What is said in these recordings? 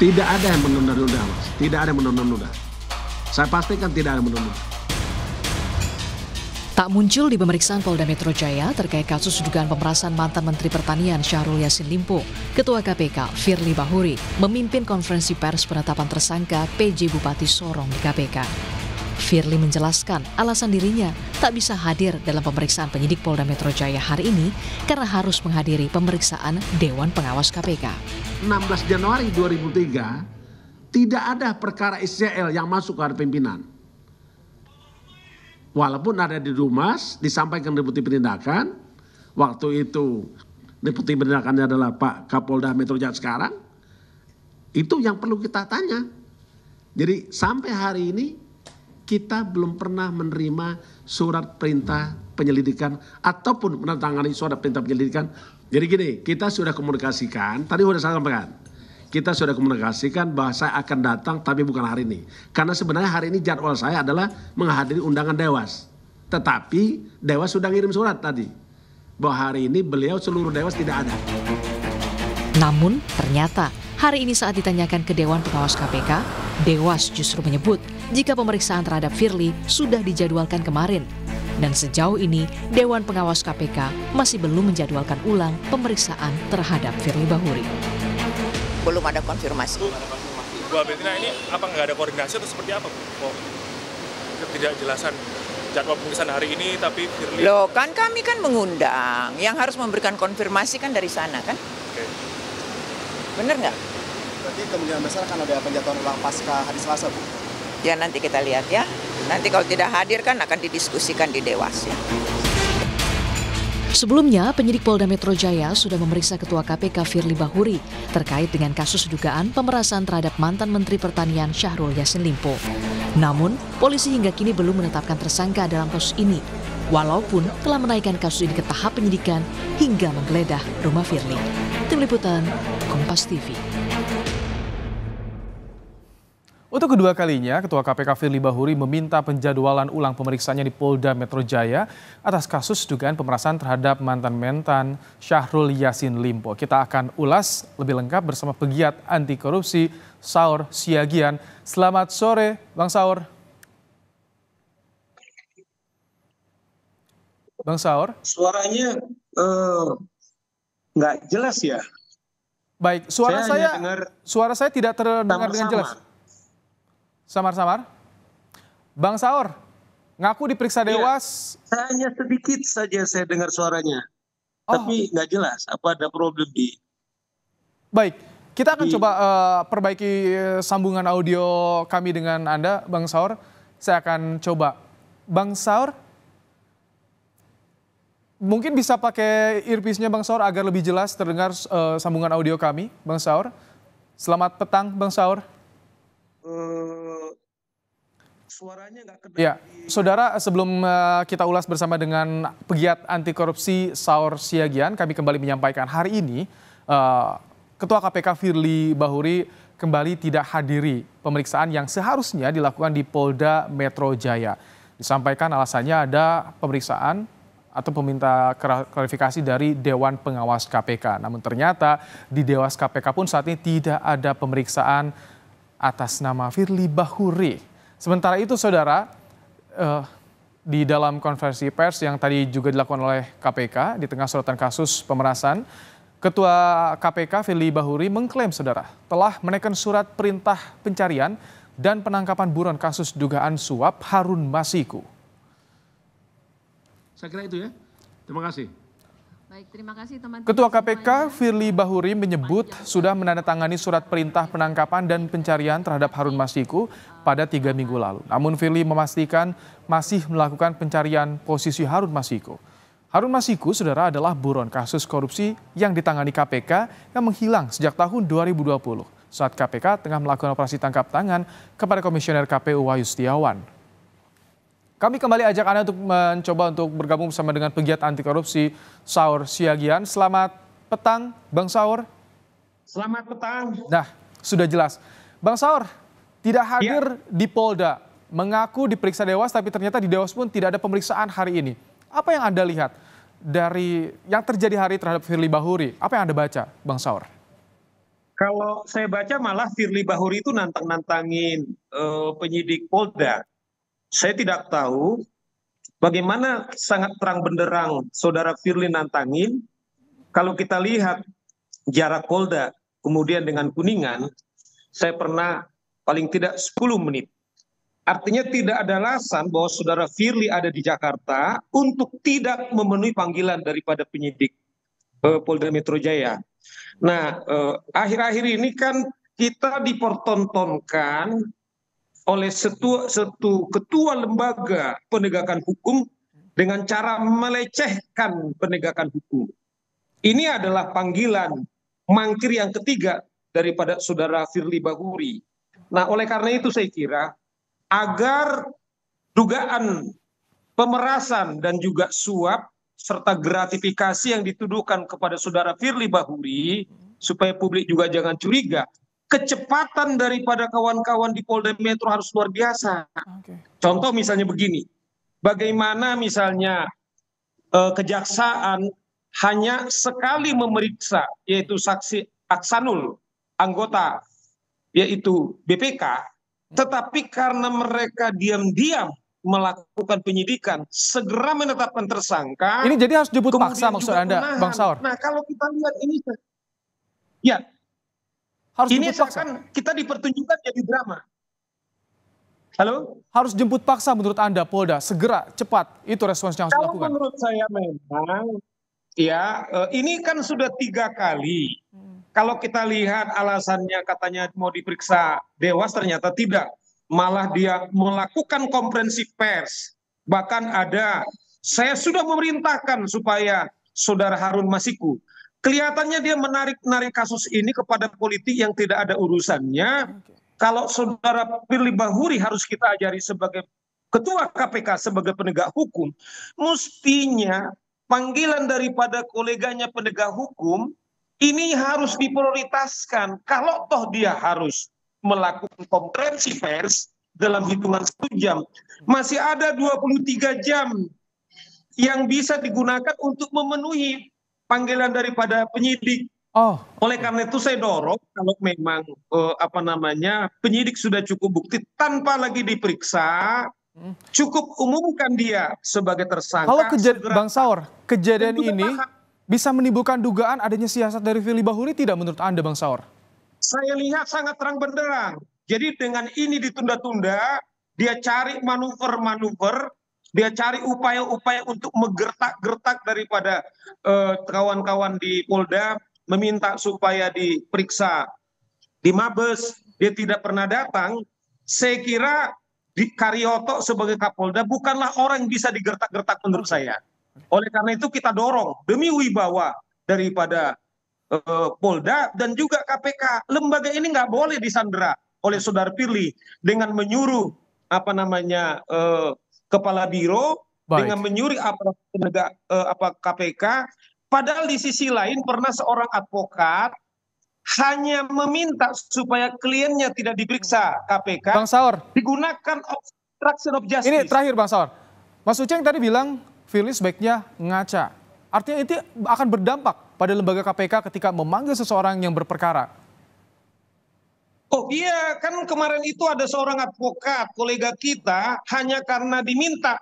Tidak ada yang menunda-nunda, Mas. Tidak ada yang menunda-nunda. Saya pastikan tidak ada yang menunda-nunda. Tak muncul di pemeriksaan Polda Metro Jaya terkait kasus dugaan pemerasan mantan Menteri Pertanian Syahrul Yassin Limpo, Ketua KPK Firly Bahuri memimpin konferensi pers penetapan tersangka PJ Bupati Sorong di KPK. Firly menjelaskan alasan dirinya tak bisa hadir dalam pemeriksaan penyidik Polda Metro Jaya hari ini karena harus menghadiri pemeriksaan Dewan Pengawas KPK. 16 Januari 2003 tidak ada perkara SCL yang masuk ke arah pimpinan. Walaupun ada di Dumas, disampaikan Deputi Penindakan, waktu itu Deputi Penindakannya adalah Pak Kapolda Metro Jaya sekarang, itu yang perlu kita tanya. Jadi sampai hari ini kita belum pernah menerima surat perintah penyelidikan ataupun menandatangani surat perintah penyelidikan. Jadi gini, kita sudah komunikasikan, tadi sudah saya sampaikan, kita sudah komunikasikan bahwa saya akan datang tapi bukan hari ini. Karena sebenarnya hari ini jadwal saya adalah menghadiri undangan Dewas. Tetapi Dewas sudah ngirim surat tadi. Bahwa hari ini beliau seluruh Dewas tidak ada. Namun ternyata hari ini saat ditanyakan ke Dewan Pengawas KPK, Dewas justru menyebut jika pemeriksaan terhadap Firly sudah dijadwalkan kemarin. Dan sejauh ini, Dewan Pengawas KPK masih belum menjadwalkan ulang pemeriksaan terhadap Firly Bahuri. Belum ada konfirmasi. Bu Abetina ini apa nggak ada koordinasi atau seperti apa? Oh, tidak jelasan jadwal pemeriksaan hari ini tapi Firly... Loh, kan kami kan mengundang. Yang harus memberikan konfirmasi kan dari sana kan? Oke. Bener nggak? Berarti kemungkinan besar akan ada penjatuhan ulang pasca hari Selasa, Bu? Ya, nanti kita lihat ya. Nanti kalau tidak hadir kan akan didiskusikan di Dewas ya. Sebelumnya, penyidik Polda Metro Jaya sudah memeriksa Ketua KPK Firly Bahuri terkait dengan kasus dugaan pemerasan terhadap mantan Menteri Pertanian Syahrul Yassin Limpo. Namun, polisi hingga kini belum menetapkan tersangka dalam kasus ini, walaupun telah menaikkan kasus ini ke tahap penyidikan hingga menggeledah rumah Firly. Tim Liputan, Kompas TV. Untuk kedua kalinya, Ketua KPK Firly Bahuri meminta penjadwalan ulang pemeriksaannya di Polda Metro Jaya atas kasus dugaan pemerasan terhadap mantan-mentan Syahrul Yasin Limpo. Kita akan ulas lebih lengkap bersama pegiat anti korupsi Saur Siagian. Selamat sore, Bang Saur. Bang Saur. Suaranya eh, nggak uh, jelas ya. Baik, suara saya, saya dengar, suara saya tidak terdengar dengan jelas samar-samar? Bang Saur, ngaku diperiksa iya. dewas. Ya, hanya sedikit saja saya dengar suaranya. Oh. Tapi nggak jelas apa ada problem di... Baik, kita akan di... coba uh, perbaiki eh, sambungan audio kami dengan Anda, Bang Saur. Saya akan coba. Bang Saur, mungkin bisa pakai earpiece-nya Bang Saur agar lebih jelas terdengar uh, sambungan audio kami, Bang Saur. Selamat petang, Bang Saur. Eh, suaranya nggak kena. Ya, saudara, sebelum eh, kita ulas bersama dengan pegiat anti korupsi Saur Siagian, kami kembali menyampaikan hari ini eh, Ketua KPK Firly Bahuri kembali tidak hadiri pemeriksaan yang seharusnya dilakukan di Polda Metro Jaya. Disampaikan alasannya ada pemeriksaan atau peminta klarifikasi dari Dewan Pengawas KPK. Namun ternyata di Dewas KPK pun saat ini tidak ada pemeriksaan atas nama Firly Bahuri. Sementara itu saudara, eh, di dalam konversi pers yang tadi juga dilakukan oleh KPK di tengah sorotan kasus pemerasan, Ketua KPK Firly Bahuri mengklaim saudara telah menekan surat perintah pencarian dan penangkapan buron kasus dugaan suap Harun Masiku. Saya kira itu ya. Terima kasih. Ketua KPK Firly Bahuri menyebut sudah menandatangani surat perintah penangkapan dan pencarian terhadap Harun Masiku pada tiga minggu lalu. Namun Firly memastikan masih melakukan pencarian posisi Harun Masiku. Harun Masiku, saudara, adalah buron kasus korupsi yang ditangani KPK yang menghilang sejak tahun 2020 saat KPK tengah melakukan operasi tangkap tangan kepada Komisioner KPU Wahyu Setiawan. Kami kembali ajak Anda untuk mencoba untuk bergabung bersama dengan pegiat anti korupsi Saur Siagian. Selamat petang, Bang Saur. Selamat petang. Nah, sudah jelas. Bang Saur, tidak ya. hadir ya. di Polda, mengaku diperiksa Dewas, tapi ternyata di Dewas pun tidak ada pemeriksaan hari ini. Apa yang Anda lihat dari yang terjadi hari terhadap Firly Bahuri? Apa yang Anda baca, Bang Saur? Kalau saya baca malah Firly Bahuri itu nantang-nantangin uh, penyidik Polda saya tidak tahu bagaimana sangat terang benderang saudara Firly nantangin kalau kita lihat jarak Polda kemudian dengan Kuningan saya pernah paling tidak 10 menit Artinya tidak ada alasan bahwa saudara Firly ada di Jakarta untuk tidak memenuhi panggilan daripada penyidik eh, Polda Metro Jaya. Nah, eh, akhir-akhir eh, akhir -akhir ini kan kita dipertontonkan oleh satu ketua lembaga penegakan hukum dengan cara melecehkan penegakan hukum. Ini adalah panggilan mangkir yang ketiga daripada saudara Firly Bahuri. Nah, oleh karena itu saya kira agar dugaan pemerasan dan juga suap serta gratifikasi yang dituduhkan kepada saudara Firly Bahuri supaya publik juga jangan curiga kecepatan daripada kawan-kawan di Polda Metro harus luar biasa. Okay. Contoh misalnya begini, bagaimana misalnya eh, kejaksaan hanya sekali memeriksa yaitu saksi Aksanul anggota yaitu BPK, hmm. tetapi karena mereka diam-diam melakukan penyidikan, segera menetapkan tersangka. Ini jadi harus jemput paksa maksud Anda, menahan. Bang Saur? Nah, kalau kita lihat ini, ya harus ini paksa. Kan kita dipertunjukkan jadi drama. Halo? Harus jemput paksa menurut Anda, Polda. Segera, cepat. Itu respons yang harus Kalau dilakukan. menurut saya memang, ya eh, ini kan sudah tiga kali. Hmm. Kalau kita lihat alasannya katanya mau diperiksa dewas, ternyata tidak. Malah dia melakukan komprehensif pers. Bahkan ada, saya sudah memerintahkan supaya Saudara Harun Masiku Kelihatannya dia menarik-narik kasus ini kepada politik yang tidak ada urusannya. Kalau saudara Firly Bahuri harus kita ajari sebagai ketua KPK sebagai penegak hukum, mestinya panggilan daripada koleganya penegak hukum ini harus diprioritaskan. Kalau toh dia harus melakukan konferensi pers dalam hitungan satu jam, masih ada 23 jam yang bisa digunakan untuk memenuhi panggilan daripada penyidik. Oh. Oleh karena itu saya dorong kalau memang eh, apa namanya penyidik sudah cukup bukti tanpa lagi diperiksa, hmm. cukup umumkan dia sebagai tersangka. Kalau kejadian Bang Saur, kejadian ini bisa menimbulkan dugaan adanya siasat dari Firly Bahuri tidak menurut Anda Bang Saur? Saya lihat sangat terang benderang. Jadi dengan ini ditunda-tunda, dia cari manuver-manuver dia cari upaya-upaya untuk menggertak-gertak daripada eh, kawan-kawan eh, di Polda, meminta supaya diperiksa di Mabes. Dia tidak pernah datang. Saya kira di Karyoto sebagai Kapolda bukanlah orang yang bisa digertak-gertak menurut saya. Oleh karena itu kita dorong demi wibawa daripada eh, Polda dan juga KPK. Lembaga ini nggak boleh disandera oleh Saudara Pirli dengan menyuruh apa namanya eh, kepala biro Baik. dengan menyuri aparat penegak eh, apa KPK padahal di sisi lain pernah seorang advokat hanya meminta supaya kliennya tidak diperiksa KPK Bang Saur digunakan obstruction of justice ini terakhir Bang Saur Mas Uceng tadi bilang Filis baiknya ngaca artinya itu akan berdampak pada lembaga KPK ketika memanggil seseorang yang berperkara Oh iya, kan kemarin itu ada seorang advokat, kolega kita, hanya karena diminta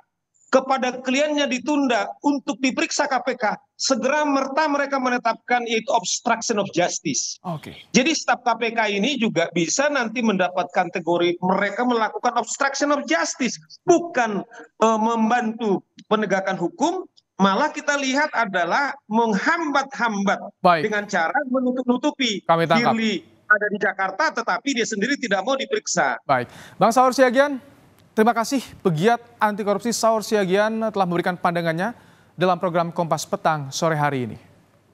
kepada kliennya ditunda untuk diperiksa KPK. Segera merta mereka menetapkan yaitu obstruction of justice. Oke. Okay. Jadi staf KPK ini juga bisa nanti mendapat kategori mereka melakukan obstruction of justice, bukan e, membantu penegakan hukum, malah kita lihat adalah menghambat-hambat dengan cara menutup-nutupi. Kami tangkap. Diri ada di Jakarta tetapi dia sendiri tidak mau diperiksa. Baik. Bang Saur Siagian, terima kasih pegiat anti korupsi Saur Siagian telah memberikan pandangannya dalam program Kompas Petang sore hari ini.